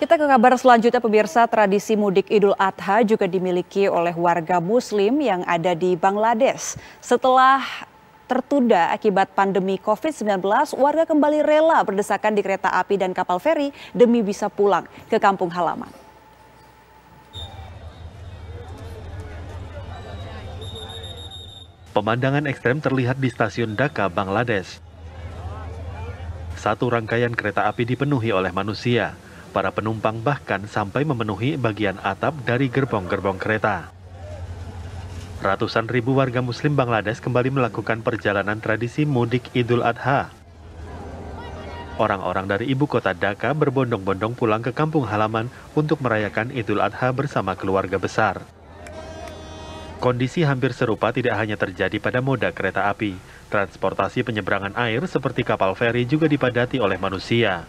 Kita ke kabar selanjutnya pemirsa, tradisi mudik Idul Adha juga dimiliki oleh warga muslim yang ada di Bangladesh. Setelah tertunda akibat pandemi COVID-19, warga kembali rela berdesakan di kereta api dan kapal feri demi bisa pulang ke kampung halaman. Pemandangan ekstrem terlihat di stasiun Dhaka, Bangladesh. Satu rangkaian kereta api dipenuhi oleh manusia, Para penumpang bahkan sampai memenuhi bagian atap dari gerbong-gerbong kereta. Ratusan ribu warga Muslim Bangladesh kembali melakukan perjalanan tradisi mudik Idul Adha. Orang-orang dari ibu kota Dhaka berbondong-bondong pulang ke kampung halaman untuk merayakan Idul Adha bersama keluarga besar. Kondisi hampir serupa tidak hanya terjadi pada moda kereta api. Transportasi penyeberangan air seperti kapal feri juga dipadati oleh manusia.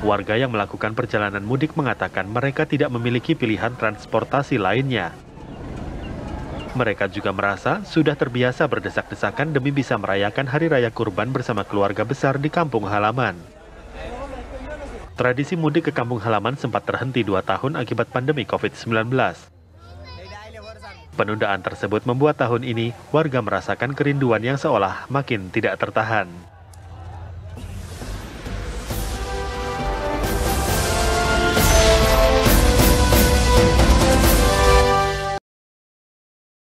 Warga yang melakukan perjalanan mudik mengatakan mereka tidak memiliki pilihan transportasi lainnya. Mereka juga merasa sudah terbiasa berdesak-desakan demi bisa merayakan Hari Raya Kurban bersama keluarga besar di kampung halaman. Tradisi mudik ke kampung halaman sempat terhenti dua tahun akibat pandemi COVID-19. Penundaan tersebut membuat tahun ini warga merasakan kerinduan yang seolah makin tidak tertahan.